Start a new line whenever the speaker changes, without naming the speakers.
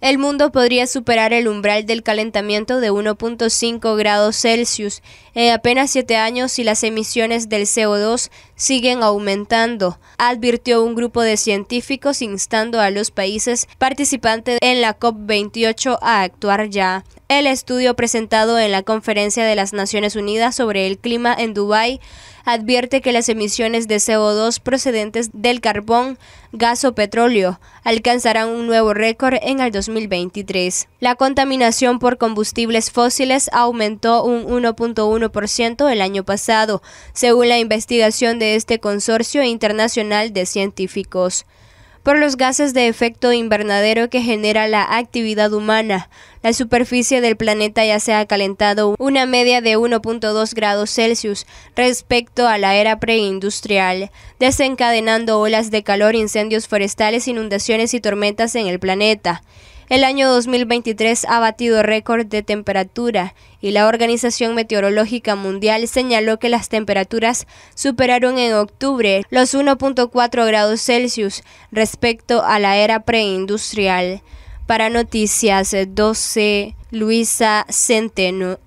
el mundo podría superar el umbral del calentamiento de 1.5 grados Celsius en apenas siete años si las emisiones del CO2 siguen aumentando, advirtió un grupo de científicos instando a los países participantes en la COP28 a actuar ya. El estudio presentado en la Conferencia de las Naciones Unidas sobre el Clima en Dubái advierte que las emisiones de CO2 procedentes del carbón, gas o petróleo alcanzarán un nuevo récord en el 2023. La contaminación por combustibles fósiles aumentó un 1.1% el año pasado, según la investigación de este consorcio internacional de científicos por los gases de efecto invernadero que genera la actividad humana. La superficie del planeta ya se ha calentado una media de 1.2 grados Celsius respecto a la era preindustrial, desencadenando olas de calor, incendios forestales, inundaciones y tormentas en el planeta. El año 2023 ha batido récord de temperatura y la Organización Meteorológica Mundial señaló que las temperaturas superaron en octubre los 1.4 grados Celsius respecto a la era preindustrial. Para Noticias 12, Luisa Centeno.